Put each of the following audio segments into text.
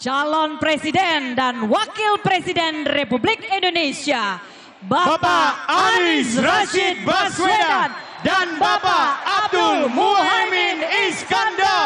calon presiden dan wakil presiden Republik Indonesia, Bapak, Bapak Anies Rashid Baswedan dan Bapak Abdul Muhaimin Iskandar.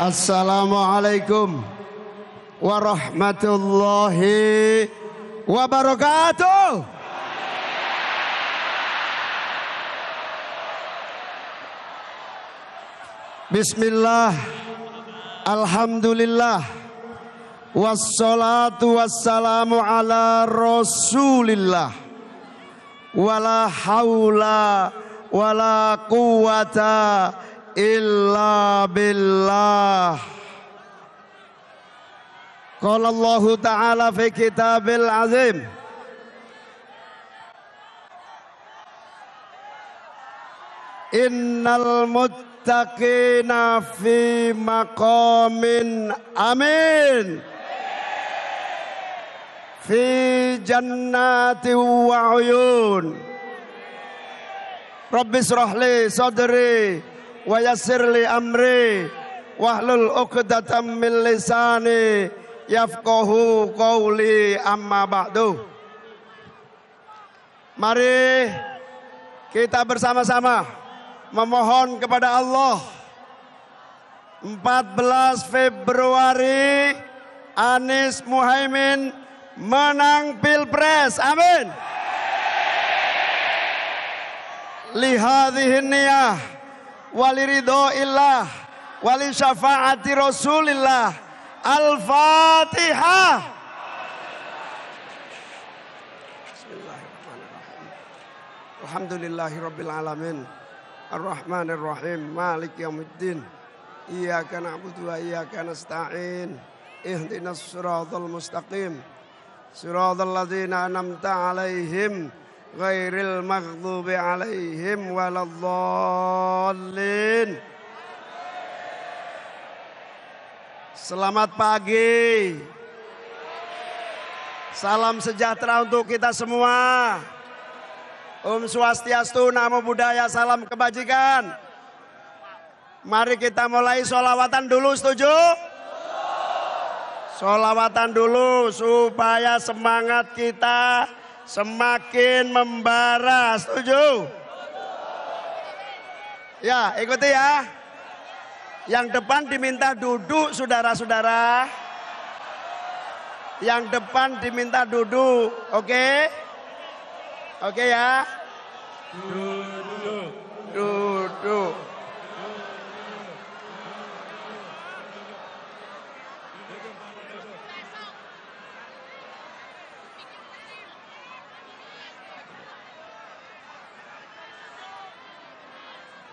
Assalamualaikum warahmatullahi wabarakatuh. Bismillah Alhamdulillah Wassalatu wassalamu ala rasulillah Wala haula wala quwata illa billah Qala Allah Ta'ala fi kitabil azim Innal muttaqina maqamin amin Fi jannati wa uyun Rabbi surahli wa yassir li amri wahlul 'uqdatam min lisani yafqahu qawli amma ba'du Mari kita bersama-sama memohon kepada Allah 14 Februari Anies Muhaimin menang Pilpres. Amin. ini niyah waliridho illah wali syafaati rasulillah al-fatihah Alhamdulillahi Rabbil Alamin Ar-Rahmanir Rahim Malik Yawmiddin Iyaka na'budu wa iyaka nasta'in Ihdinas suratul mustaqim Suratul ladhina anamta alaihim ghairil maghdubi alaihim waladhdallin. Selamat pagi. Salam sejahtera untuk kita semua. Om Swastiastu, Namo Buddhaya, salam kebajikan. Mari kita mulai solawatan dulu, setuju? Solawatan dulu supaya semangat kita semakin membara. Setuju? Ya, ikuti ya. Yang depan diminta duduk, saudara-saudara. Yang depan diminta duduk, oke? Okay? Oke okay ya? Duduk. Duduk.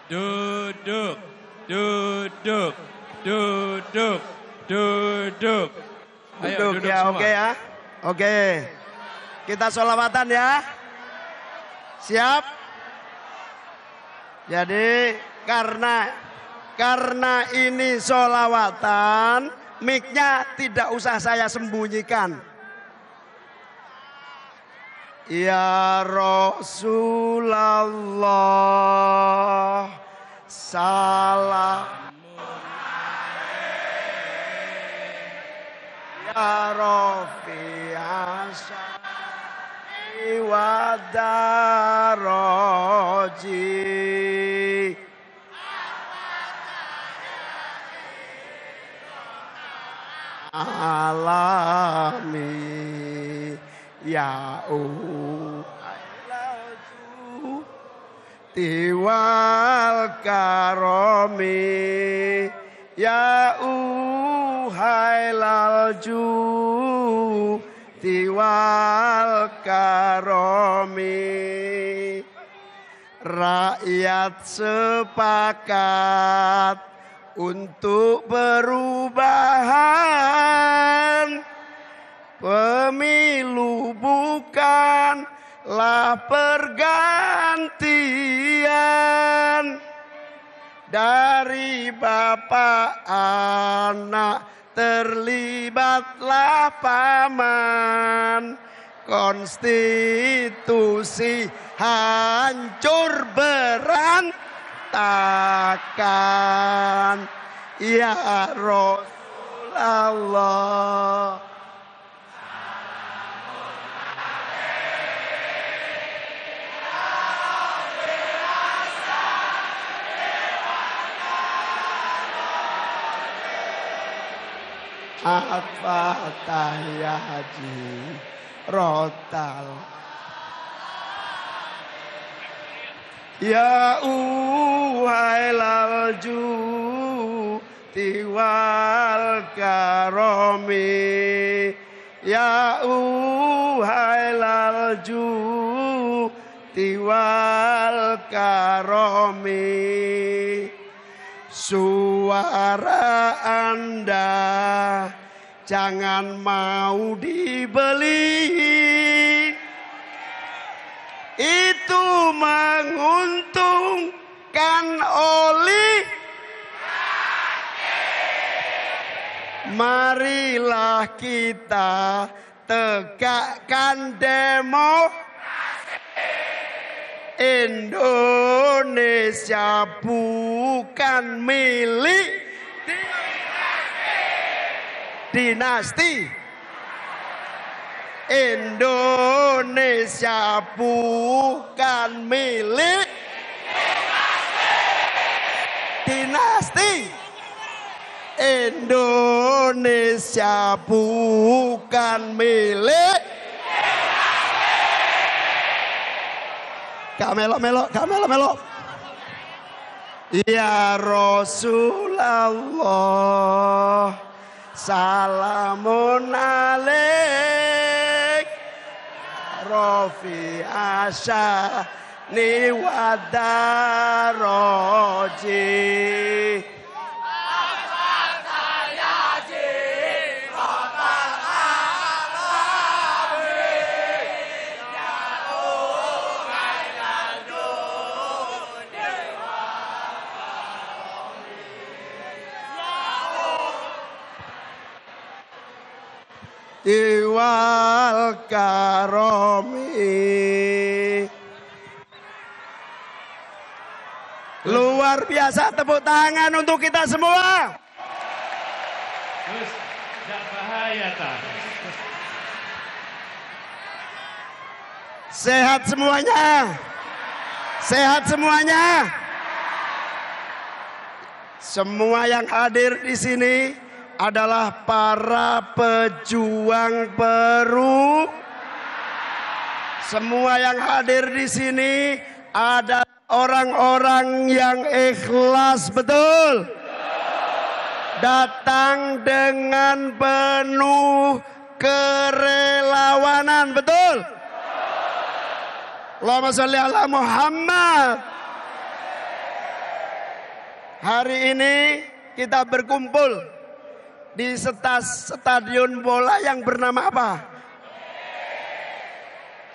duduk, duduk, duduk, duduk. Ayo, duduk, duduk ya, oke okay ya. Oke. Okay. Kita sholawatan ya. Siap? Jadi karena karena ini sholawatan miknya tidak usah saya sembunyikan. Ya Rasulullah Salam Ya Rafi Asyari wa daraji alami ya Allah Tiwal karomi ya uhai lalju tiwal karomi rakyat sepakat untuk perubahan pemilu bukan lah pergantian dari bapak anak terlibatlah paman konstitusi hancur berantakan ya Rasulullah Apa fatah Haji Rotal Ya uhailal ju tiwal karomi Ya uhailal ju tiwal karomi Suara Anda jangan mau dibeli. Itu menguntungkan oli. Marilah kita tegakkan demo. Indonesia bukan milik dinasti. Dinasti. Indonesia bukan milik dinasti. Indonesia bukan milik Kak Melo Melo, Kak Melo Melo. Ya Rasulullah Salamun alaik Rofi asha Ni wadaroji wal karomi Luar biasa tepuk tangan untuk kita semua. Sehat semuanya. Sehat semuanya. Semua yang hadir di sini, adalah para pejuang peru. Semua yang hadir di sini ada orang-orang yang ikhlas betul. Datang dengan penuh kerelawanan betul. Allahumma sholli ala Muhammad. Hari ini kita berkumpul di setas stadion bola yang bernama apa?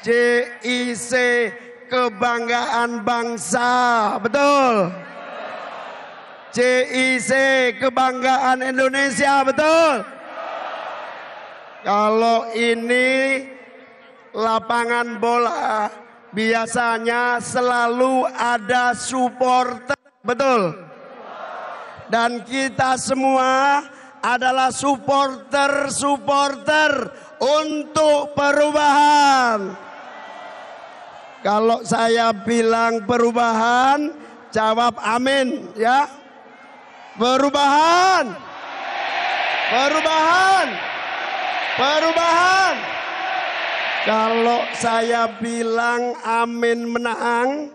JIC Kebanggaan Bangsa. Betul. JIC Kebanggaan Indonesia, betul? Kalau ini lapangan bola biasanya selalu ada supporter, betul? Dan kita semua adalah supporter-supporter untuk perubahan. Kalau saya bilang perubahan, jawab amin ya. Perubahan. Perubahan. Perubahan. Kalau saya bilang amin menang,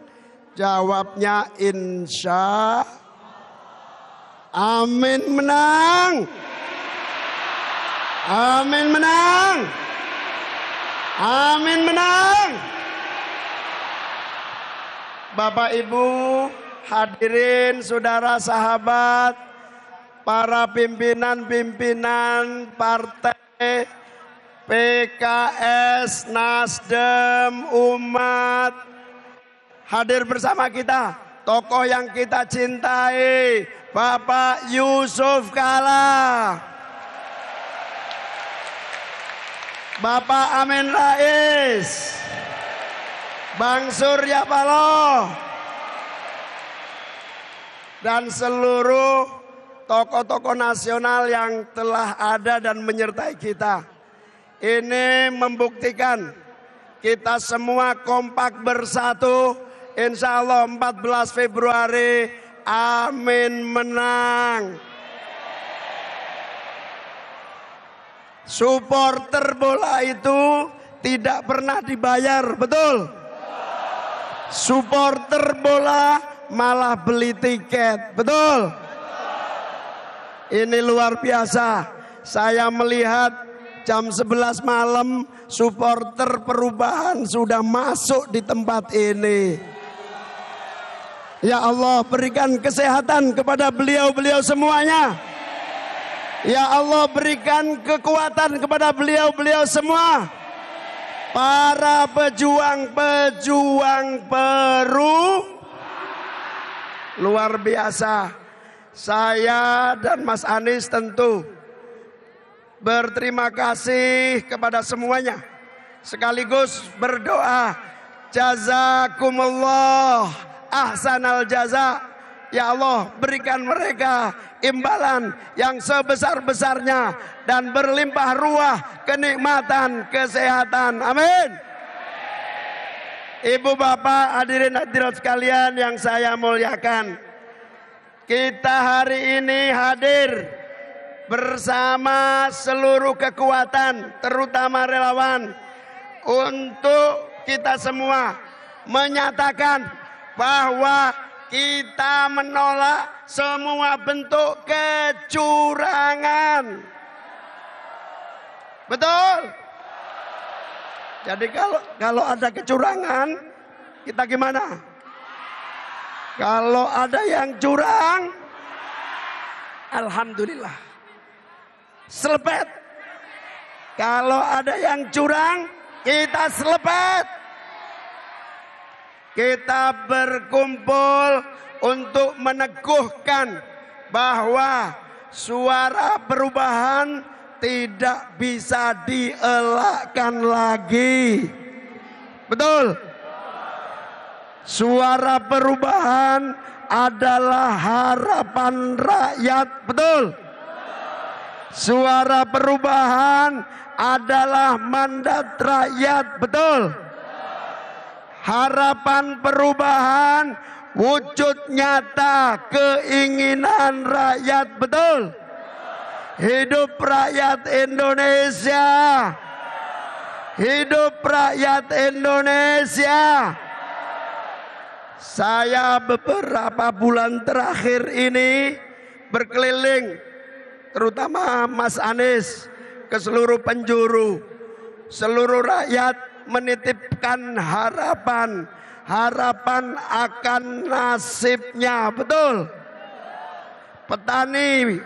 jawabnya insya Allah. Amin menang. Amin menang. Amin menang. Bapak Ibu, hadirin saudara sahabat, para pimpinan-pimpinan partai PKS, Nasdem, Umat, hadir bersama kita, tokoh yang kita cintai, Bapak Yusuf Kala. Bapak Amin Rais. Bang Surya Paloh. Dan seluruh tokoh-tokoh nasional yang telah ada dan menyertai kita. Ini membuktikan kita semua kompak bersatu. Insya Allah 14 Februari Amin menang. Supporter bola itu tidak pernah dibayar, betul? Supporter bola malah beli tiket, betul? Ini luar biasa. Saya melihat jam 11 malam supporter perubahan sudah masuk di tempat ini. Ya Allah berikan kesehatan kepada beliau-beliau semuanya. Ya Allah berikan kekuatan kepada beliau-beliau semua. Para pejuang-pejuang Peru luar biasa. Saya dan Mas Anies tentu berterima kasih kepada semuanya. Sekaligus berdoa jazakumullah ahsanal jaza. Ya Allah berikan mereka imbalan yang sebesar-besarnya dan berlimpah ruah kenikmatan, kesehatan. Amin. Ibu bapak hadirin hadirat sekalian yang saya muliakan. Kita hari ini hadir bersama seluruh kekuatan terutama relawan untuk kita semua menyatakan bahwa kita menolak semua bentuk kecurangan. Betul? Jadi kalau kalau ada kecurangan, kita gimana? Kalau ada yang curang, alhamdulillah. Selepet. Kalau ada yang curang, kita selepet kita berkumpul untuk meneguhkan bahwa suara perubahan tidak bisa dielakkan lagi. Betul? Suara perubahan adalah harapan rakyat. Betul? Suara perubahan adalah mandat rakyat. Betul? harapan perubahan wujud nyata keinginan rakyat betul hidup rakyat Indonesia hidup rakyat Indonesia saya beberapa bulan terakhir ini berkeliling terutama Mas Anies ke seluruh penjuru seluruh rakyat menitipkan harapan. Harapan akan nasibnya, betul? Petani,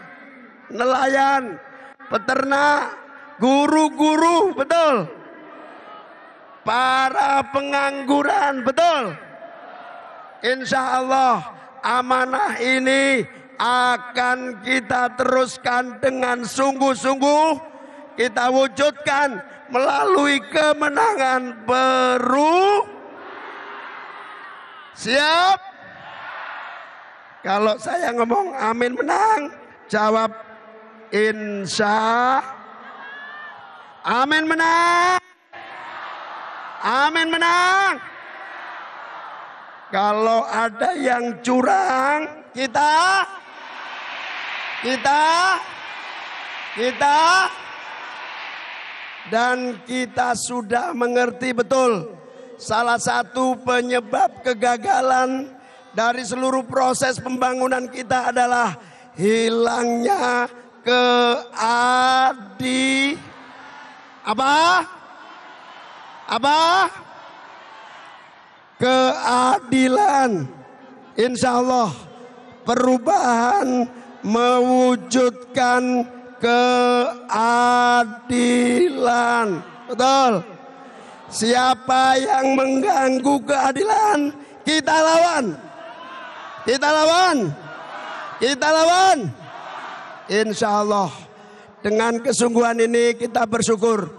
nelayan, peternak, guru-guru, betul? Para pengangguran, betul? Insya Allah amanah ini akan kita teruskan dengan sungguh-sungguh kita wujudkan melalui kemenangan peru Siap? Kalau saya ngomong amin menang, jawab insya amin menang. Amin menang. Kalau ada yang curang, kita kita kita dan kita sudah mengerti betul salah satu penyebab kegagalan dari seluruh proses pembangunan kita adalah hilangnya keadi apa apa keadilan insya Allah perubahan mewujudkan keadilan. Betul. Siapa yang mengganggu keadilan, kita lawan. Kita lawan. Kita lawan. Insya Allah. Dengan kesungguhan ini kita bersyukur.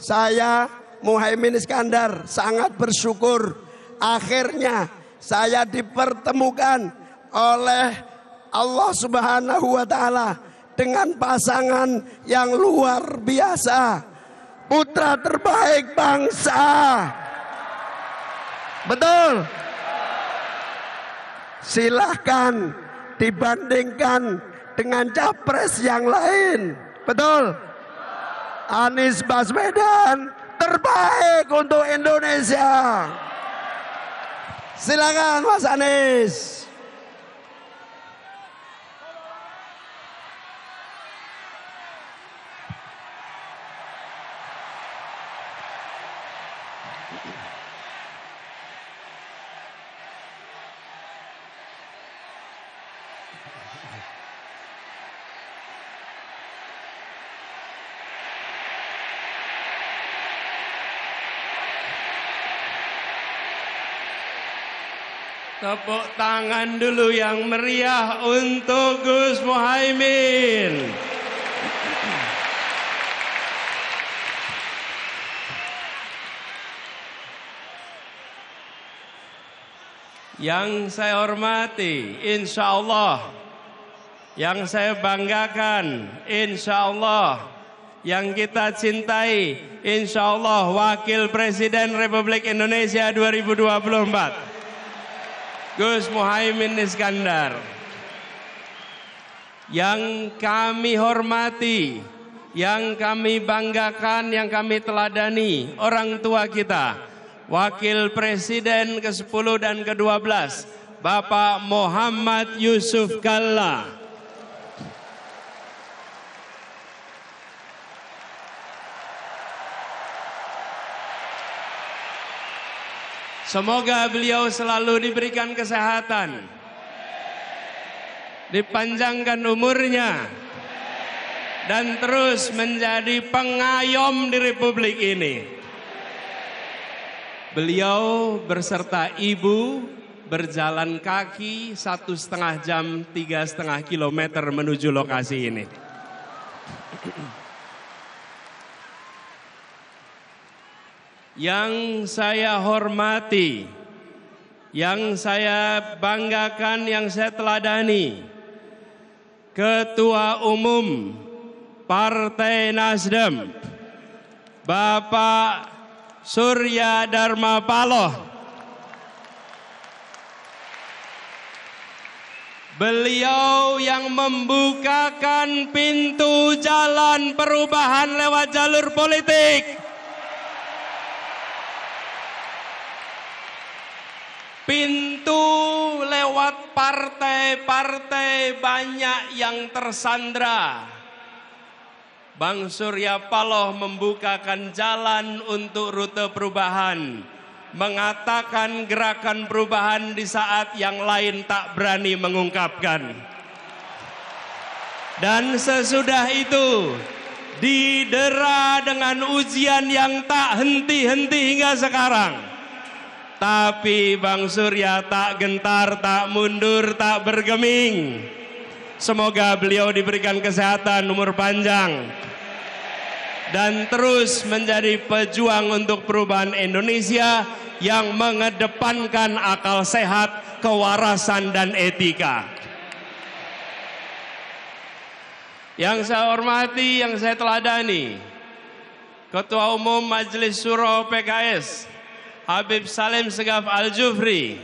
Saya Muhaimin Iskandar sangat bersyukur. Akhirnya saya dipertemukan oleh Allah Subhanahu wa taala dengan pasangan yang luar biasa. Putra terbaik bangsa. Betul. Silahkan dibandingkan dengan capres yang lain. Betul. Anies Baswedan terbaik untuk Indonesia. Silakan Mas Anies. Tepuk tangan dulu yang meriah untuk Gus Muhaimin. Yang saya hormati, insya Allah. Yang saya banggakan, insya Allah. Yang kita cintai, insya Allah Wakil Presiden Republik Indonesia 2024. Gus Muhaymin Iskandar. Yang kami hormati, yang kami banggakan, yang kami teladani, orang tua kita, Wakil Presiden ke-10 dan ke-12, Bapak Muhammad Yusuf Kalla. Semoga beliau selalu diberikan kesehatan. Dipanjangkan umurnya. Dan terus menjadi pengayom di Republik ini. Beliau berserta ibu berjalan kaki satu setengah jam tiga setengah kilometer menuju lokasi ini. yang saya hormati, yang saya banggakan, yang saya teladani, Ketua Umum Partai Nasdem, Bapak Surya Dharma Paloh. Beliau yang membukakan pintu jalan perubahan lewat jalur politik. Pintu lewat partai-partai banyak yang tersandra. Bang Surya Paloh membukakan jalan untuk rute perubahan. Mengatakan gerakan perubahan di saat yang lain tak berani mengungkapkan. Dan sesudah itu didera dengan ujian yang tak henti-henti hingga sekarang. Tapi Bang Surya tak gentar, tak mundur, tak bergeming. Semoga beliau diberikan kesehatan umur panjang dan terus menjadi pejuang untuk perubahan Indonesia yang mengedepankan akal sehat, kewarasan dan etika. Yang saya hormati, yang saya teladani, Ketua Umum Majelis Suro PKS, Habib Salim Segaf Al-Jufri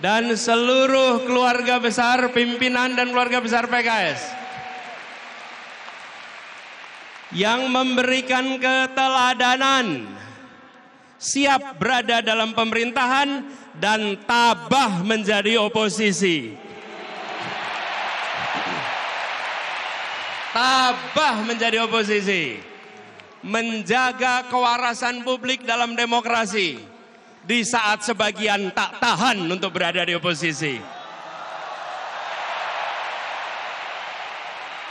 dan seluruh keluarga besar pimpinan dan keluarga besar PKS yang memberikan keteladanan siap berada dalam pemerintahan dan tabah menjadi oposisi. Tabah menjadi oposisi menjaga kewarasan publik dalam demokrasi di saat sebagian tak tahan untuk berada di oposisi.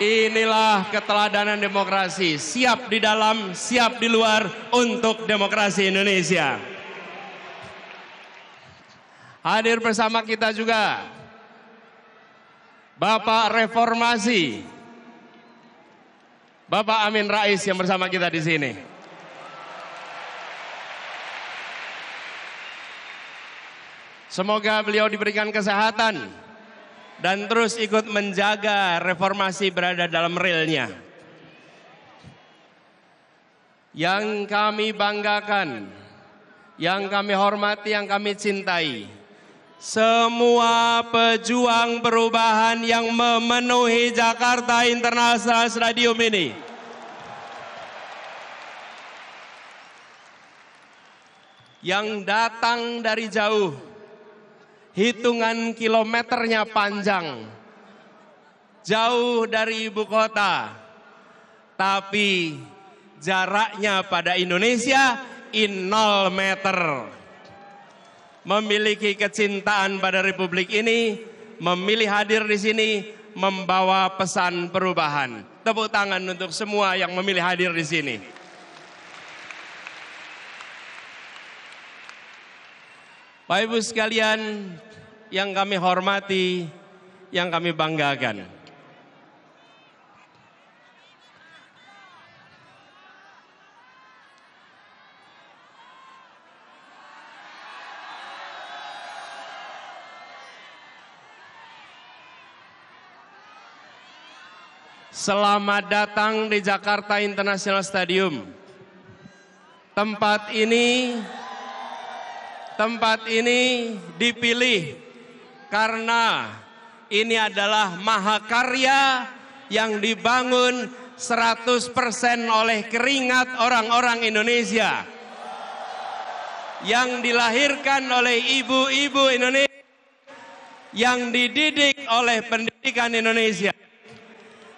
Inilah keteladanan demokrasi, siap di dalam, siap di luar untuk demokrasi Indonesia. Hadir bersama kita juga Bapak Reformasi Bapak Amin Rais yang bersama kita di sini. Semoga beliau diberikan kesehatan dan terus ikut menjaga reformasi berada dalam realnya, Yang kami banggakan, yang kami hormati, yang kami cintai, semua pejuang perubahan yang memenuhi Jakarta International Stadium ini. Yang datang dari jauh, hitungan kilometernya panjang, jauh dari ibu kota, tapi jaraknya pada Indonesia in 0 meter memiliki kecintaan pada republik ini, memilih hadir di sini, membawa pesan perubahan. Tepuk tangan untuk semua yang memilih hadir di sini. Bapak Ibu sekalian yang kami hormati, yang kami banggakan. Selamat datang di Jakarta International Stadium. Tempat ini tempat ini dipilih karena ini adalah mahakarya yang dibangun 100% oleh keringat orang-orang Indonesia yang dilahirkan oleh ibu-ibu Indonesia yang dididik oleh pendidikan Indonesia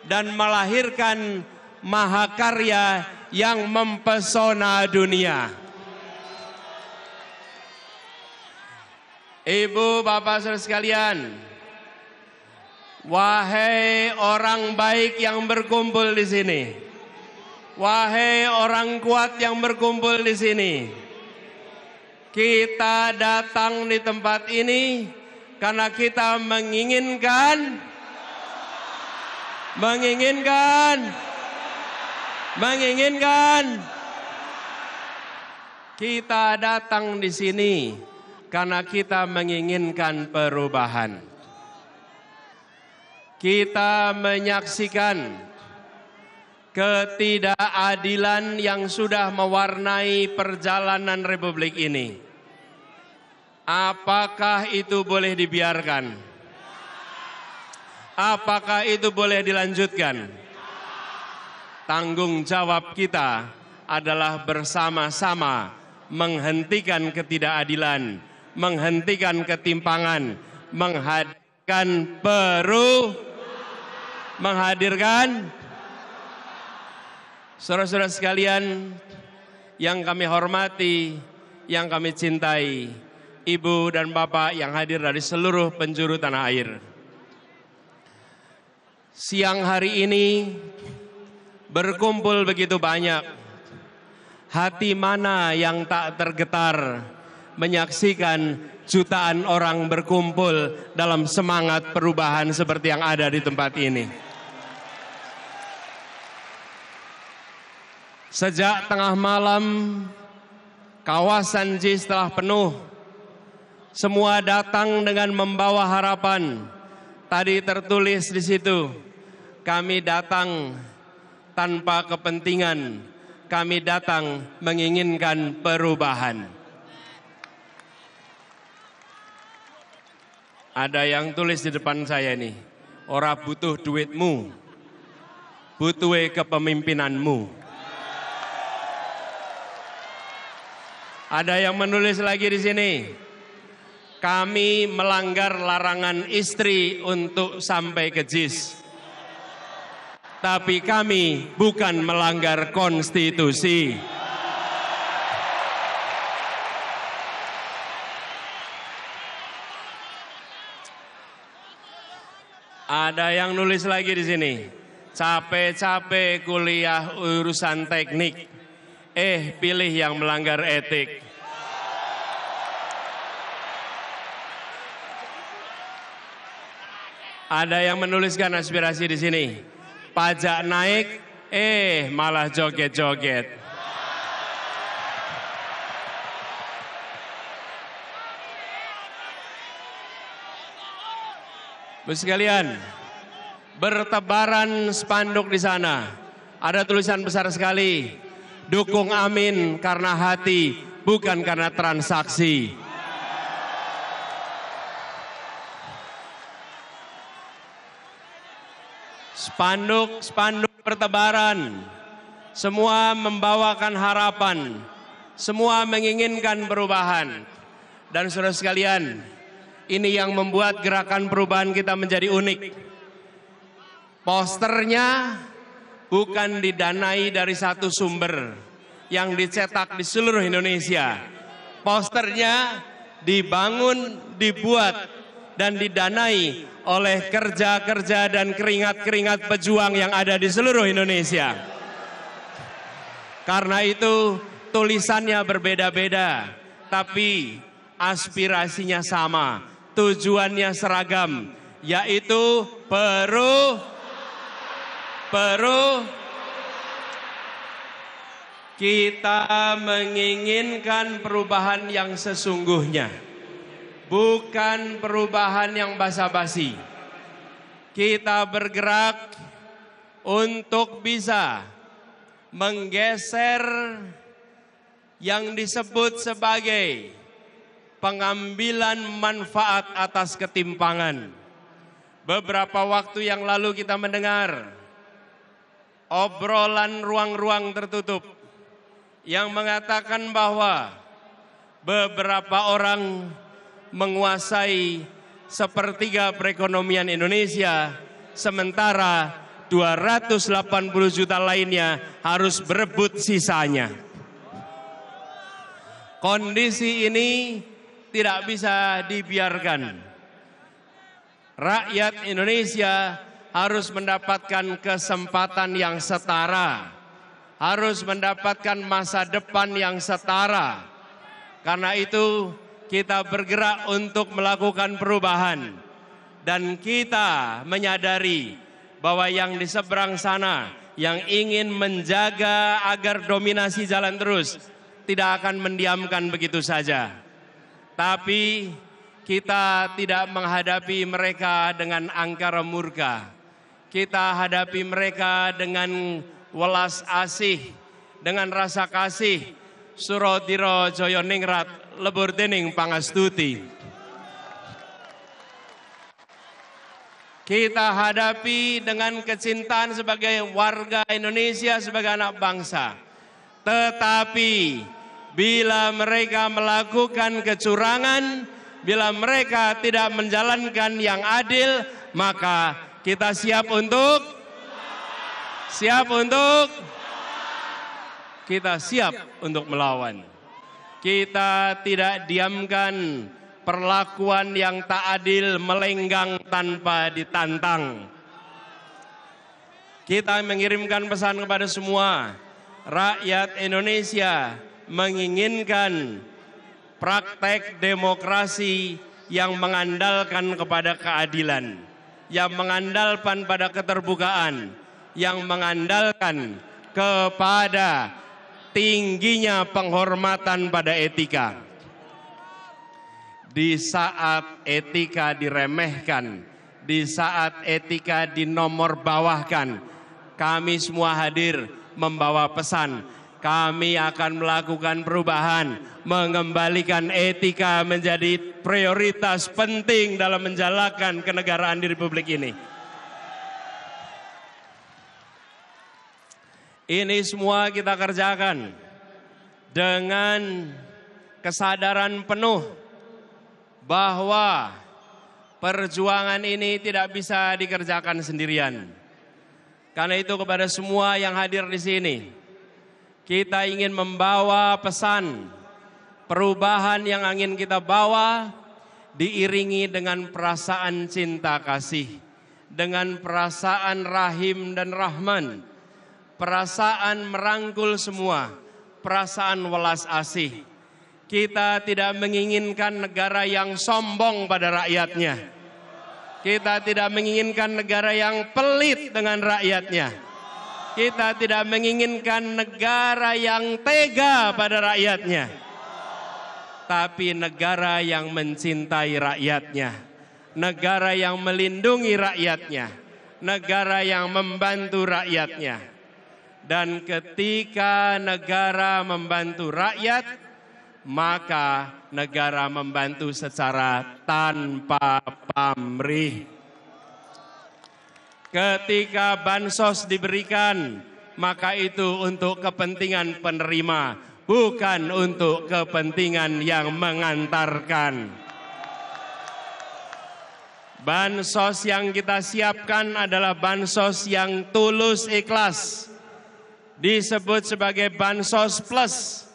dan melahirkan mahakarya yang mempesona dunia. Ibu, Bapak, Saudara sekalian, wahai orang baik yang berkumpul di sini, wahai orang kuat yang berkumpul di sini, kita datang di tempat ini karena kita menginginkan menginginkan menginginkan kita datang di sini karena kita menginginkan perubahan. Kita menyaksikan ketidakadilan yang sudah mewarnai perjalanan republik ini. Apakah itu boleh dibiarkan? Apakah itu boleh dilanjutkan? Tanggung jawab kita adalah bersama-sama menghentikan ketidakadilan, menghentikan ketimpangan, menghadirkan peru, menghadirkan saudara-saudara sekalian yang kami hormati, yang kami cintai, ibu dan bapak yang hadir dari seluruh penjuru tanah air siang hari ini berkumpul begitu banyak. Hati mana yang tak tergetar menyaksikan jutaan orang berkumpul dalam semangat perubahan seperti yang ada di tempat ini. Sejak tengah malam, kawasan JIS telah penuh. Semua datang dengan membawa harapan Tadi tertulis di situ, kami datang tanpa kepentingan, kami datang menginginkan perubahan. Ada yang tulis di depan saya ini, ora butuh duitmu, butuh kepemimpinanmu. Ada yang menulis lagi di sini kami melanggar larangan istri untuk sampai ke JIS. Tapi kami bukan melanggar konstitusi. Ada yang nulis lagi di sini. Capek-capek kuliah urusan teknik. Eh, pilih yang melanggar etik. Ada yang menuliskan aspirasi di sini. Pajak naik, eh malah joget-joget. Bapak sekalian, bertebaran spanduk di sana. Ada tulisan besar sekali. Dukung Amin karena hati, bukan karena transaksi. spanduk-spanduk pertebaran, semua membawakan harapan, semua menginginkan perubahan. Dan saudara sekalian, ini yang membuat gerakan perubahan kita menjadi unik. Posternya bukan didanai dari satu sumber yang dicetak di seluruh Indonesia. Posternya dibangun, dibuat, dan didanai oleh kerja-kerja dan keringat-keringat pejuang yang ada di seluruh Indonesia. Karena itu tulisannya berbeda-beda, tapi aspirasinya sama, tujuannya seragam, yaitu peru peru kita menginginkan perubahan yang sesungguhnya bukan perubahan yang basa-basi. Kita bergerak untuk bisa menggeser yang disebut sebagai pengambilan manfaat atas ketimpangan. Beberapa waktu yang lalu kita mendengar obrolan ruang-ruang tertutup yang mengatakan bahwa beberapa orang menguasai sepertiga perekonomian Indonesia, sementara 280 juta lainnya harus berebut sisanya. Kondisi ini tidak bisa dibiarkan. Rakyat Indonesia harus mendapatkan kesempatan yang setara, harus mendapatkan masa depan yang setara. Karena itu, kita bergerak untuk melakukan perubahan dan kita menyadari bahwa yang di seberang sana yang ingin menjaga agar dominasi jalan terus tidak akan mendiamkan begitu saja. Tapi kita tidak menghadapi mereka dengan angkara murka. Kita hadapi mereka dengan welas asih, dengan rasa kasih. Surodiro Joyoningrat lebur dening pangastuti. Kita hadapi dengan kecintaan sebagai warga Indonesia, sebagai anak bangsa. Tetapi bila mereka melakukan kecurangan, bila mereka tidak menjalankan yang adil, maka kita siap untuk siap untuk kita siap untuk melawan. Kita tidak diamkan perlakuan yang tak adil melenggang tanpa ditantang. Kita mengirimkan pesan kepada semua rakyat Indonesia menginginkan praktek demokrasi yang mengandalkan kepada keadilan, yang mengandalkan pada keterbukaan, yang mengandalkan kepada tingginya penghormatan pada etika. Di saat etika diremehkan, di saat etika dinomor bawahkan, kami semua hadir membawa pesan. Kami akan melakukan perubahan, mengembalikan etika menjadi prioritas penting dalam menjalankan kenegaraan di Republik ini. Ini semua kita kerjakan dengan kesadaran penuh bahwa perjuangan ini tidak bisa dikerjakan sendirian. Karena itu kepada semua yang hadir di sini, kita ingin membawa pesan perubahan yang ingin kita bawa diiringi dengan perasaan cinta kasih, dengan perasaan rahim dan rahman perasaan merangkul semua, perasaan welas asih. Kita tidak menginginkan negara yang sombong pada rakyatnya. Kita tidak menginginkan negara yang pelit dengan rakyatnya. Kita tidak menginginkan negara yang tega pada rakyatnya. Tapi negara yang mencintai rakyatnya. Negara yang melindungi rakyatnya. Negara yang membantu rakyatnya dan ketika negara membantu rakyat, maka negara membantu secara tanpa pamrih. Ketika bansos diberikan, maka itu untuk kepentingan penerima, bukan untuk kepentingan yang mengantarkan. Bansos yang kita siapkan adalah bansos yang tulus ikhlas disebut sebagai bansos plus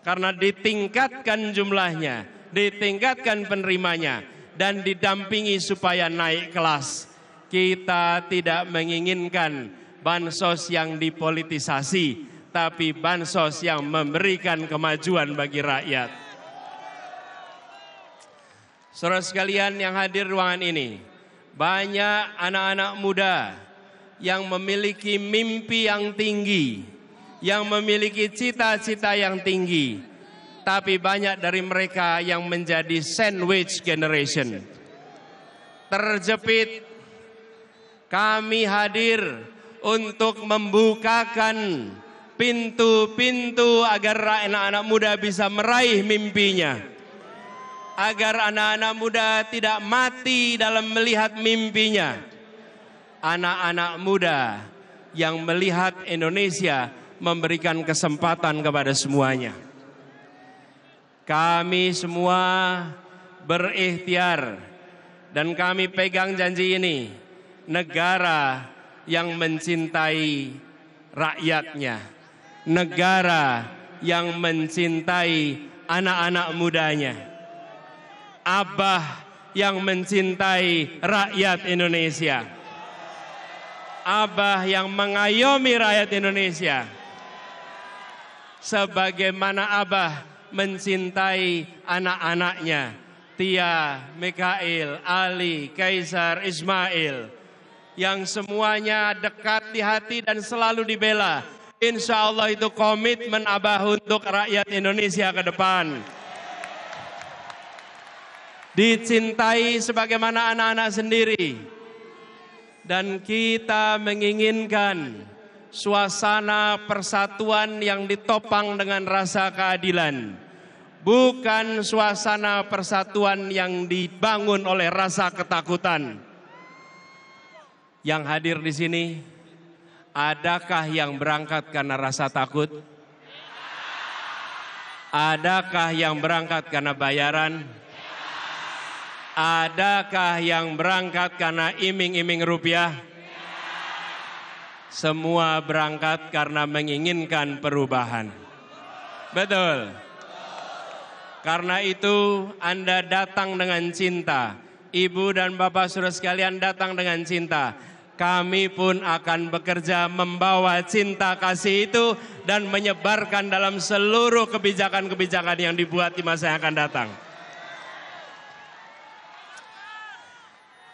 karena ditingkatkan jumlahnya, ditingkatkan penerimanya dan didampingi supaya naik kelas. Kita tidak menginginkan bansos yang dipolitisasi, tapi bansos yang memberikan kemajuan bagi rakyat. Saudara sekalian yang hadir ruangan ini, banyak anak-anak muda yang memiliki mimpi yang tinggi, yang memiliki cita-cita yang tinggi, tapi banyak dari mereka yang menjadi sandwich generation. Terjepit, kami hadir untuk membukakan pintu-pintu agar anak-anak muda bisa meraih mimpinya. Agar anak-anak muda tidak mati dalam melihat mimpinya anak-anak muda yang melihat Indonesia memberikan kesempatan kepada semuanya. Kami semua berikhtiar dan kami pegang janji ini, negara yang mencintai rakyatnya, negara yang mencintai anak-anak mudanya. Abah yang mencintai rakyat Indonesia. Abah yang mengayomi rakyat Indonesia. Sebagaimana Abah mencintai anak-anaknya. Tia, Mikail, Ali, Kaisar, Ismail. Yang semuanya dekat di hati dan selalu dibela. Insya Allah itu komitmen Abah untuk rakyat Indonesia ke depan. Dicintai sebagaimana anak-anak sendiri dan kita menginginkan suasana persatuan yang ditopang dengan rasa keadilan, bukan suasana persatuan yang dibangun oleh rasa ketakutan. Yang hadir di sini, adakah yang berangkat karena rasa takut? Adakah yang berangkat karena bayaran? Adakah yang berangkat karena iming-iming rupiah? Semua berangkat karena menginginkan perubahan. Betul. Karena itu Anda datang dengan cinta. Ibu dan Bapak suruh sekalian datang dengan cinta. Kami pun akan bekerja membawa cinta kasih itu dan menyebarkan dalam seluruh kebijakan-kebijakan yang dibuat di masa yang akan datang.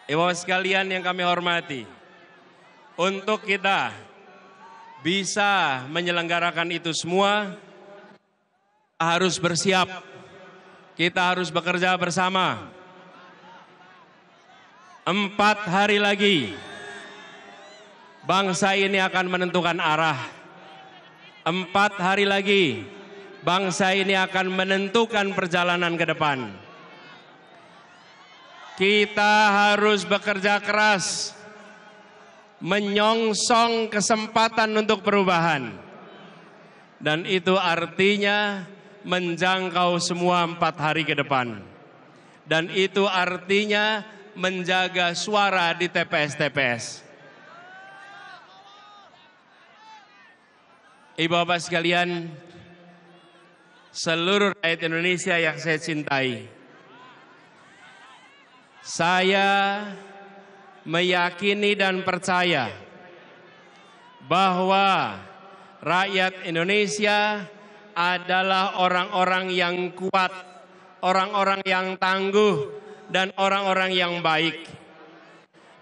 Ibu sekalian yang kami hormati, untuk kita bisa menyelenggarakan itu semua, harus bersiap, kita harus bekerja bersama. Empat hari lagi, bangsa ini akan menentukan arah. Empat hari lagi, bangsa ini akan menentukan perjalanan ke depan. Kita harus bekerja keras menyongsong kesempatan untuk perubahan. Dan itu artinya menjangkau semua empat hari ke depan. Dan itu artinya menjaga suara di TPS-TPS. Ibu bapak sekalian, seluruh rakyat Indonesia yang saya cintai, saya meyakini dan percaya bahwa rakyat Indonesia adalah orang-orang yang kuat, orang-orang yang tangguh, dan orang-orang yang baik.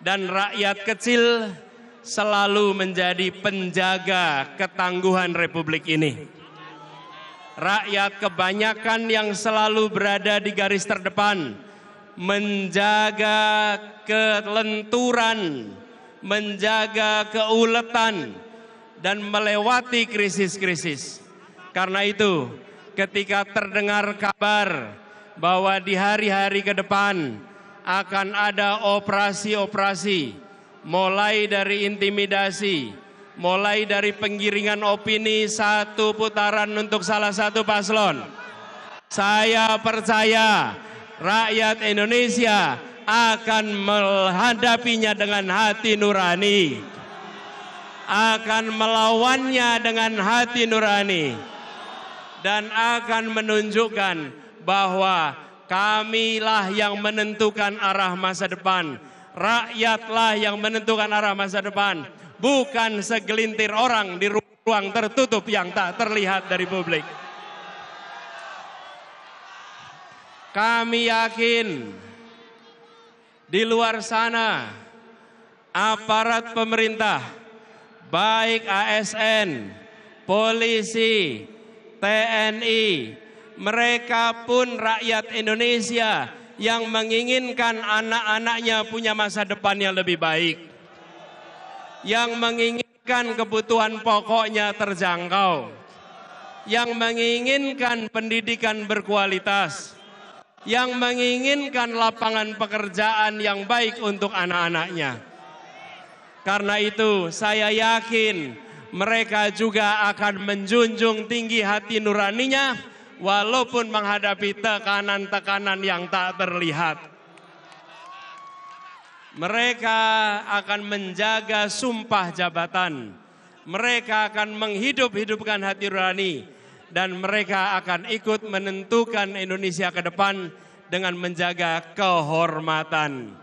Dan rakyat kecil selalu menjadi penjaga ketangguhan Republik ini. Rakyat kebanyakan yang selalu berada di garis terdepan menjaga kelenturan, menjaga keuletan, dan melewati krisis-krisis. Karena itu, ketika terdengar kabar bahwa di hari-hari ke depan akan ada operasi-operasi, mulai dari intimidasi, mulai dari penggiringan opini satu putaran untuk salah satu paslon. Saya percaya rakyat Indonesia akan menghadapinya dengan hati nurani. Akan melawannya dengan hati nurani. Dan akan menunjukkan bahwa kamilah yang menentukan arah masa depan. Rakyatlah yang menentukan arah masa depan. Bukan segelintir orang di ruang tertutup yang tak terlihat dari publik. Kami yakin di luar sana aparat pemerintah baik ASN, polisi, TNI, mereka pun rakyat Indonesia yang menginginkan anak-anaknya punya masa depan yang lebih baik. Yang menginginkan kebutuhan pokoknya terjangkau. Yang menginginkan pendidikan berkualitas yang menginginkan lapangan pekerjaan yang baik untuk anak-anaknya. Karena itu, saya yakin mereka juga akan menjunjung tinggi hati nuraninya, walaupun menghadapi tekanan-tekanan yang tak terlihat. Mereka akan menjaga sumpah jabatan. Mereka akan menghidup-hidupkan hati nurani dan mereka akan ikut menentukan Indonesia ke depan dengan menjaga kehormatan.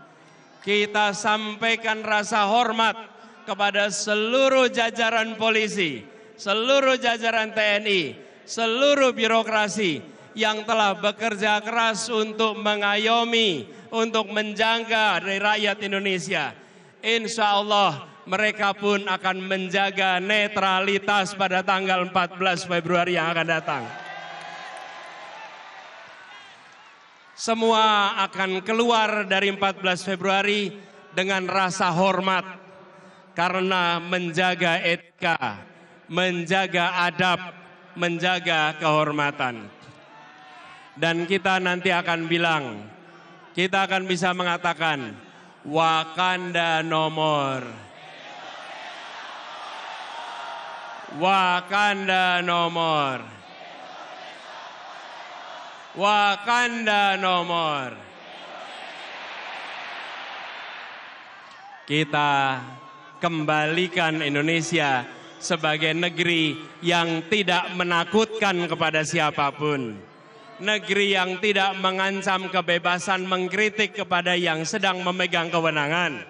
Kita sampaikan rasa hormat kepada seluruh jajaran polisi, seluruh jajaran TNI, seluruh birokrasi yang telah bekerja keras untuk mengayomi, untuk menjaga dari rakyat Indonesia. Insya Allah mereka pun akan menjaga netralitas pada tanggal 14 Februari yang akan datang. Semua akan keluar dari 14 Februari dengan rasa hormat karena menjaga etika, menjaga adab, menjaga kehormatan. Dan kita nanti akan bilang, kita akan bisa mengatakan Wakanda nomor Wakanda nomor. Wakanda nomor. Kita kembalikan Indonesia sebagai negeri yang tidak menakutkan kepada siapapun. Negeri yang tidak mengancam kebebasan mengkritik kepada yang sedang memegang kewenangan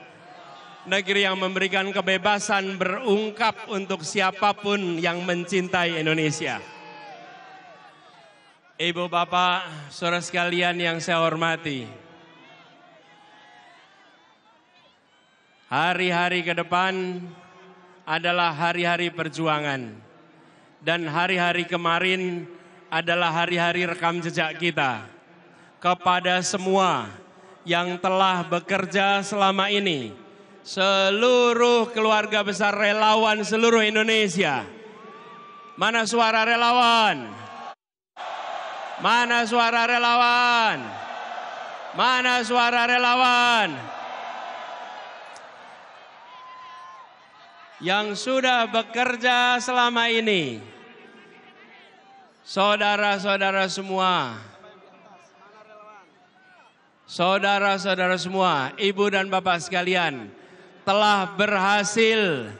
negeri yang memberikan kebebasan berungkap untuk siapapun yang mencintai Indonesia. Ibu bapak, saudara sekalian yang saya hormati. Hari-hari ke depan adalah hari-hari perjuangan. Dan hari-hari kemarin adalah hari-hari rekam jejak kita. Kepada semua yang telah bekerja selama ini seluruh keluarga besar relawan seluruh Indonesia. Mana suara relawan? Mana suara relawan? Mana suara relawan? Yang sudah bekerja selama ini. Saudara-saudara semua. Saudara-saudara semua, ibu dan bapak sekalian, telah berhasil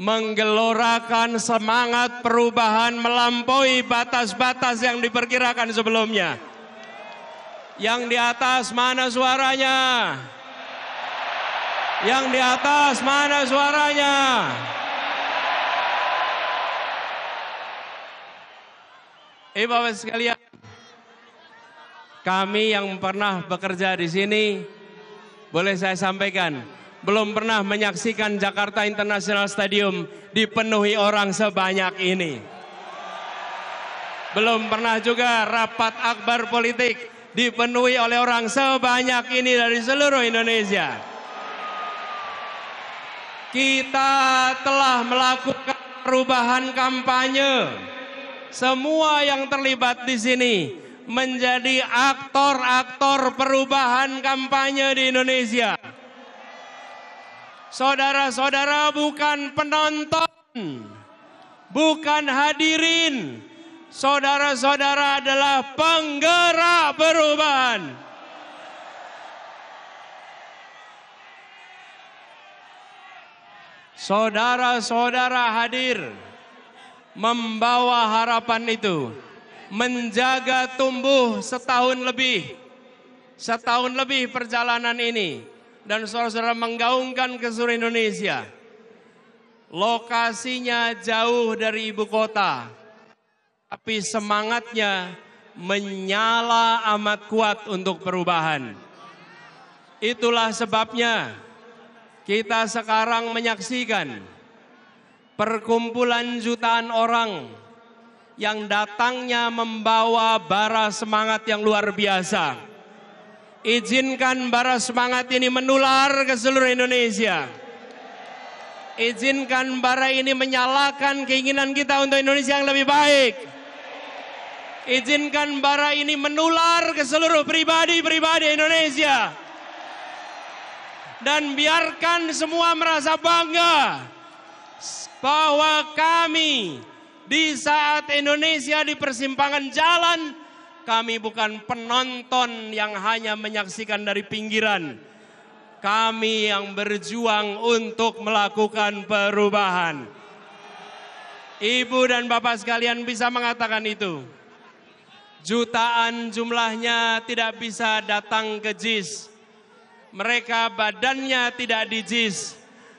menggelorakan semangat perubahan melampaui batas-batas yang diperkirakan sebelumnya. Yang di atas mana suaranya? Yang di atas mana suaranya? Ibu eh, bapak sekalian, kami yang pernah bekerja di sini, boleh saya sampaikan, belum pernah menyaksikan Jakarta International Stadium dipenuhi orang sebanyak ini. Belum pernah juga rapat akbar politik dipenuhi oleh orang sebanyak ini dari seluruh Indonesia. Kita telah melakukan perubahan kampanye. Semua yang terlibat di sini menjadi aktor-aktor perubahan kampanye di Indonesia Saudara-saudara bukan penonton, bukan hadirin. Saudara-saudara adalah penggerak perubahan. Saudara-saudara hadir membawa harapan itu, menjaga tumbuh setahun lebih. Setahun lebih perjalanan ini dan saudara-saudara menggaungkan ke seluruh Indonesia. Lokasinya jauh dari ibu kota, tapi semangatnya menyala amat kuat untuk perubahan. Itulah sebabnya kita sekarang menyaksikan perkumpulan jutaan orang yang datangnya membawa bara semangat yang luar biasa Izinkan bara semangat ini menular ke seluruh Indonesia. Izinkan bara ini menyalakan keinginan kita untuk Indonesia yang lebih baik. Izinkan bara ini menular ke seluruh pribadi-pribadi Indonesia. Dan biarkan semua merasa bangga bahwa kami di saat Indonesia di persimpangan jalan kami bukan penonton yang hanya menyaksikan dari pinggiran. Kami yang berjuang untuk melakukan perubahan. Ibu dan bapak sekalian bisa mengatakan itu. Jutaan jumlahnya tidak bisa datang ke JIS. Mereka badannya tidak di JIS,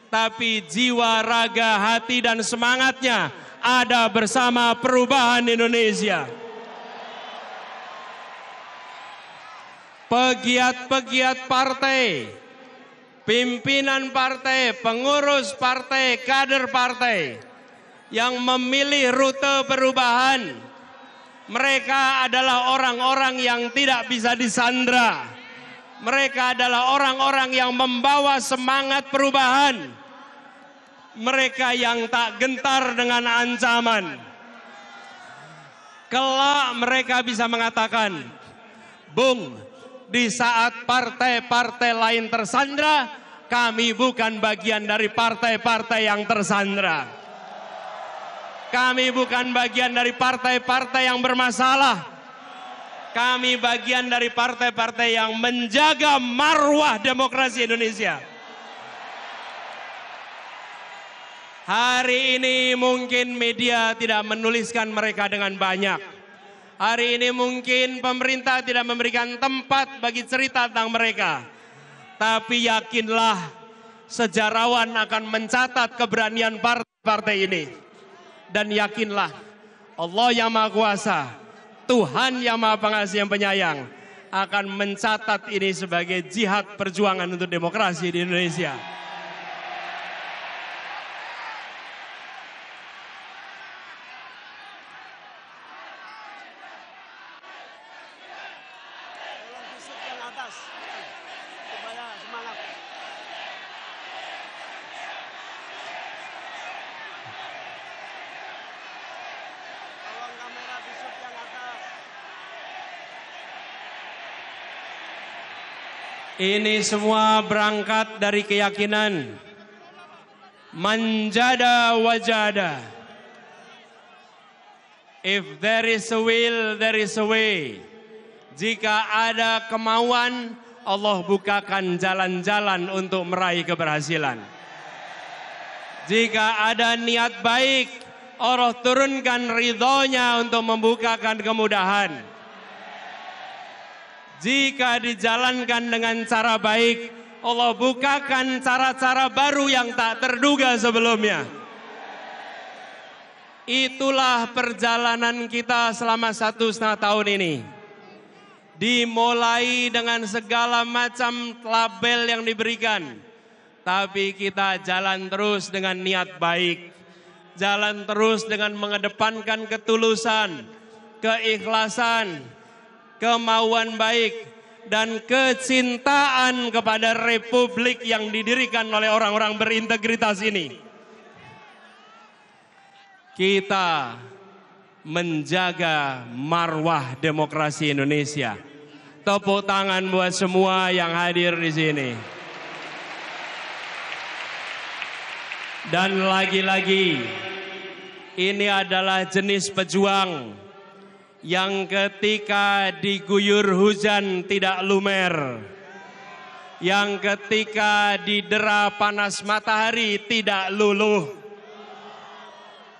tapi jiwa, raga, hati, dan semangatnya ada bersama perubahan Indonesia. pegiat-pegiat partai, pimpinan partai, pengurus partai, kader partai yang memilih rute perubahan. Mereka adalah orang-orang yang tidak bisa disandra. Mereka adalah orang-orang yang membawa semangat perubahan. Mereka yang tak gentar dengan ancaman. Kelak mereka bisa mengatakan, Bung, di saat partai-partai lain tersandra, kami bukan bagian dari partai-partai yang tersandra. Kami bukan bagian dari partai-partai yang bermasalah. Kami bagian dari partai-partai yang menjaga marwah demokrasi Indonesia. Hari ini mungkin media tidak menuliskan mereka dengan banyak Hari ini mungkin pemerintah tidak memberikan tempat bagi cerita tentang mereka. Tapi yakinlah sejarawan akan mencatat keberanian partai-partai ini. Dan yakinlah Allah yang Maha Kuasa, Tuhan yang Maha Pengasih yang Penyayang akan mencatat ini sebagai jihad perjuangan untuk demokrasi di Indonesia. Mas. kepada semangat. Tolong kamera di sub yang atas. Ini semua berangkat dari keyakinan. Manjada wajada. If there is a will, there is a way. Jika ada kemauan, Allah bukakan jalan-jalan untuk meraih keberhasilan. Jika ada niat baik, Allah turunkan ridhonya untuk membukakan kemudahan. Jika dijalankan dengan cara baik, Allah bukakan cara-cara baru yang tak terduga sebelumnya. Itulah perjalanan kita selama satu setengah tahun ini dimulai dengan segala macam label yang diberikan. Tapi kita jalan terus dengan niat baik. Jalan terus dengan mengedepankan ketulusan, keikhlasan, kemauan baik, dan kecintaan kepada republik yang didirikan oleh orang-orang berintegritas ini. Kita menjaga marwah demokrasi Indonesia Tepuk tangan buat semua yang hadir di sini. Dan lagi-lagi, ini adalah jenis pejuang yang ketika diguyur hujan tidak lumer, yang ketika didera panas matahari tidak luluh.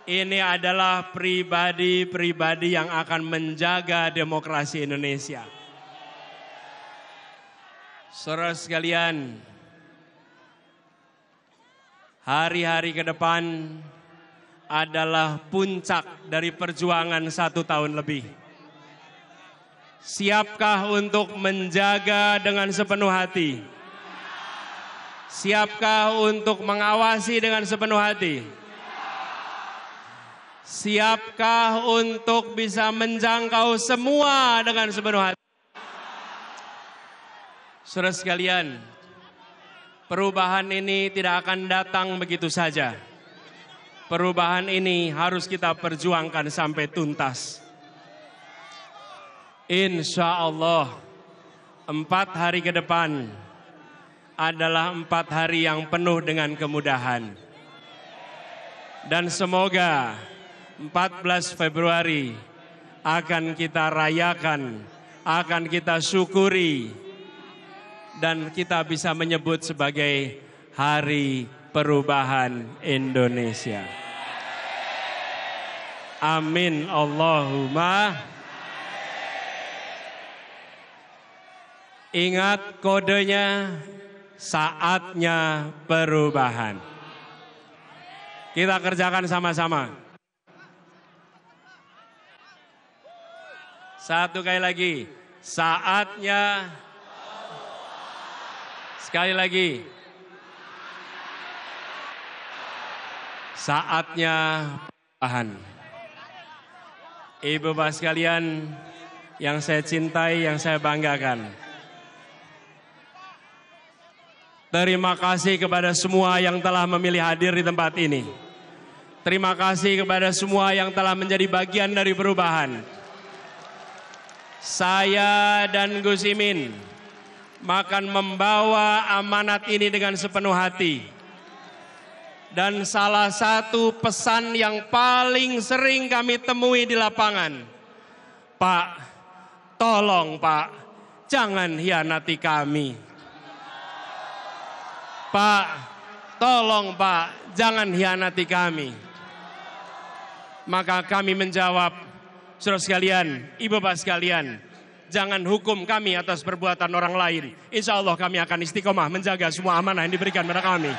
Ini adalah pribadi-pribadi yang akan menjaga demokrasi Indonesia. Saudara sekalian, hari-hari ke depan adalah puncak dari perjuangan satu tahun lebih. Siapkah untuk menjaga dengan sepenuh hati? Siapkah untuk mengawasi dengan sepenuh hati? Siapkah untuk bisa menjangkau semua dengan sepenuh hati? Saudara sekalian, perubahan ini tidak akan datang begitu saja. Perubahan ini harus kita perjuangkan sampai tuntas. Insya Allah, empat hari ke depan adalah empat hari yang penuh dengan kemudahan. Dan semoga 14 Februari akan kita rayakan, akan kita syukuri, dan kita bisa menyebut sebagai Hari Perubahan Indonesia. Amin Allahumma. Ingat kodenya saatnya perubahan. Kita kerjakan sama-sama. Satu kali lagi, saatnya Sekali lagi. Saatnya perubahan. Ibu bapak sekalian yang saya cintai, yang saya banggakan. Terima kasih kepada semua yang telah memilih hadir di tempat ini. Terima kasih kepada semua yang telah menjadi bagian dari perubahan. Saya dan Gus Imin Makan membawa amanat ini dengan sepenuh hati. Dan salah satu pesan yang paling sering kami temui di lapangan. Pak, tolong Pak, jangan hianati kami. Pak, tolong Pak, jangan hianati kami. Maka kami menjawab, Saudara sekalian, Ibu Bapak sekalian, jangan hukum kami atas perbuatan orang lain. Insya Allah kami akan istiqomah menjaga semua amanah yang diberikan kepada kami.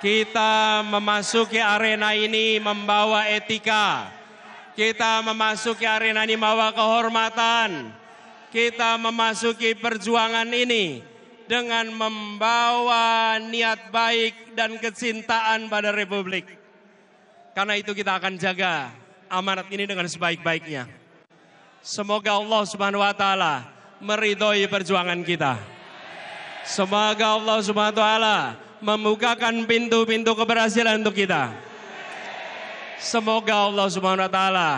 Kita memasuki arena ini membawa etika. Kita memasuki arena ini membawa kehormatan. Kita memasuki perjuangan ini dengan membawa niat baik dan kecintaan pada Republik. Karena itu kita akan jaga amanat ini dengan sebaik-baiknya. Semoga Allah Subhanahu wa taala meridhoi perjuangan kita. Semoga Allah Subhanahu wa taala membukakan pintu-pintu keberhasilan untuk kita. Semoga Allah Subhanahu wa taala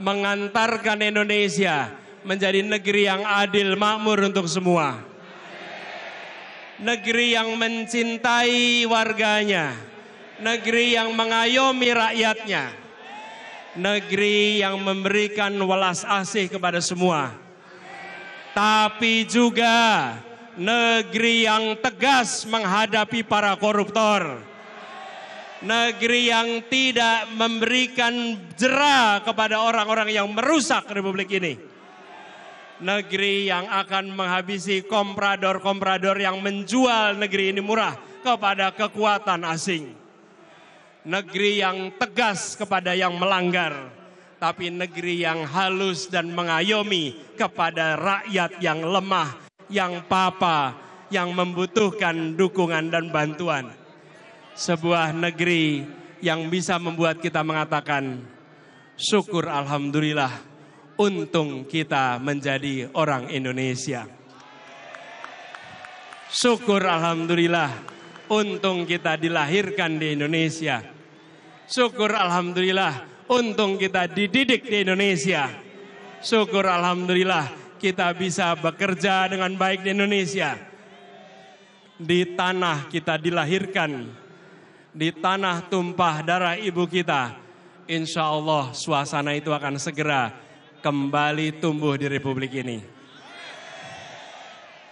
mengantarkan Indonesia menjadi negeri yang adil makmur untuk semua. Negeri yang mencintai warganya negeri yang mengayomi rakyatnya, negeri yang memberikan welas asih kepada semua, tapi juga negeri yang tegas menghadapi para koruptor, negeri yang tidak memberikan jerah kepada orang-orang yang merusak republik ini negeri yang akan menghabisi komprador-komprador yang menjual negeri ini murah kepada kekuatan asing negeri yang tegas kepada yang melanggar, tapi negeri yang halus dan mengayomi kepada rakyat yang lemah, yang papa, yang membutuhkan dukungan dan bantuan. Sebuah negeri yang bisa membuat kita mengatakan, syukur alhamdulillah, untung kita menjadi orang Indonesia. Syukur alhamdulillah untung kita dilahirkan di Indonesia. Syukur alhamdulillah, untung kita dididik di Indonesia. Syukur alhamdulillah, kita bisa bekerja dengan baik di Indonesia. Di tanah kita dilahirkan, di tanah tumpah darah ibu kita. Insya Allah suasana itu akan segera kembali tumbuh di Republik ini.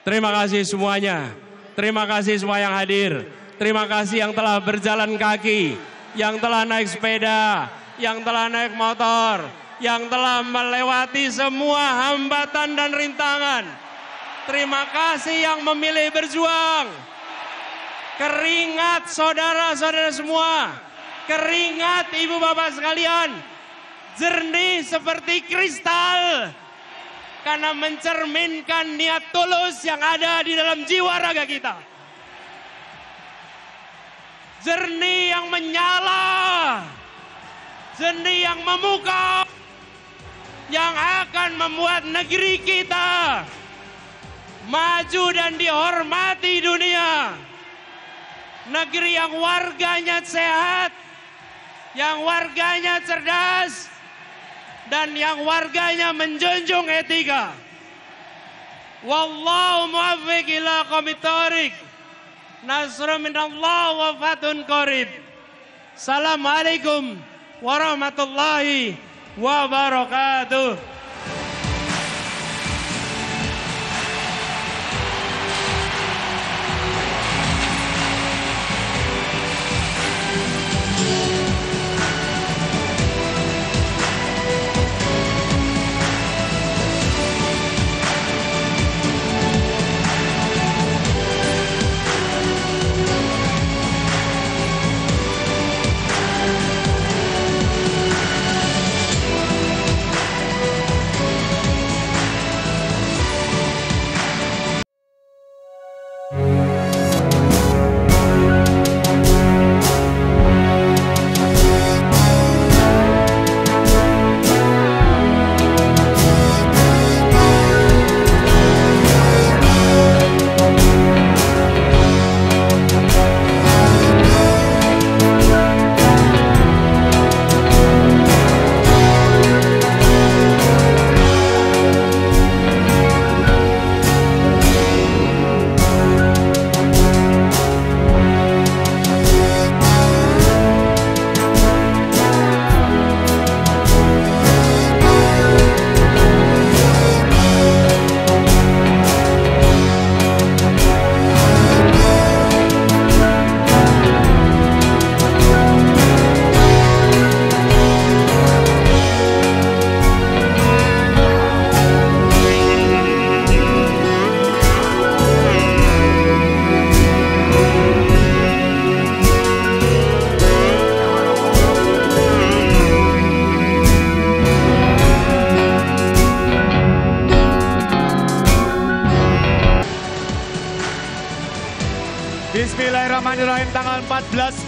Terima kasih semuanya. Terima kasih semua yang hadir. Terima kasih yang telah berjalan kaki, yang telah naik sepeda, yang telah naik motor, yang telah melewati semua hambatan dan rintangan. Terima kasih yang memilih berjuang. Keringat saudara-saudara semua, keringat ibu bapak sekalian, jernih seperti kristal karena mencerminkan niat tulus yang ada di dalam jiwa raga kita. Jernih yang menyala, jernih yang memukau, yang akan membuat negeri kita maju dan dihormati dunia. Negeri yang warganya sehat, yang warganya cerdas, dan yang warganya menjunjung etika. Wallahu muwaffiq ila qomitorik. Nasrun minallah wa fatun qarib. Assalamualaikum warahmatullahi wabarakatuh.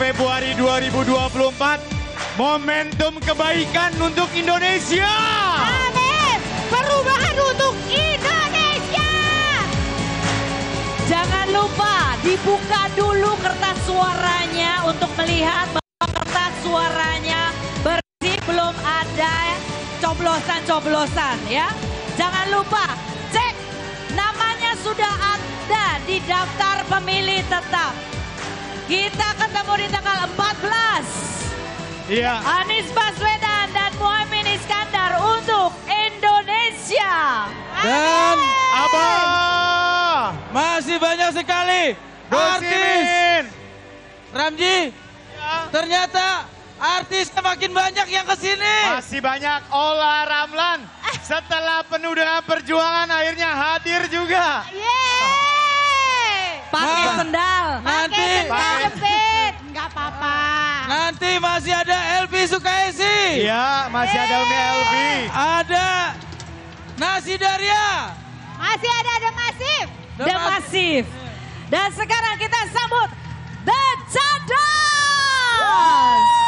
Februari 2024, momentum kebaikan untuk Indonesia. Amin. Perubahan untuk Indonesia. Jangan lupa dibuka dulu kertas suaranya untuk melihat bahwa kertas suaranya bersih belum ada coblosan-coblosan ya. Jangan lupa cek namanya sudah ada di daftar pemilih tetap. Kita ketemu di tanggal 14. Iya. Anies Baswedan dan Muhammad Iskandar untuk Indonesia. Dan apa? Masih banyak sekali artis. Ramji, ya. ternyata artis semakin banyak yang kesini. Masih banyak Ola Ramlan. Eh. Setelah penuh dengan perjuangan akhirnya hadir juga. Yeah. Pakai nah, sendal. Nanti pakai jepit. Enggak apa-apa. Nanti masih ada Elvi Sukaisi. Iya, masih ada Umi Elvi. Ada Nasi Daria. Masih ada The Masif. The, The Masif. Dan sekarang kita sambut The Chadas. Wow.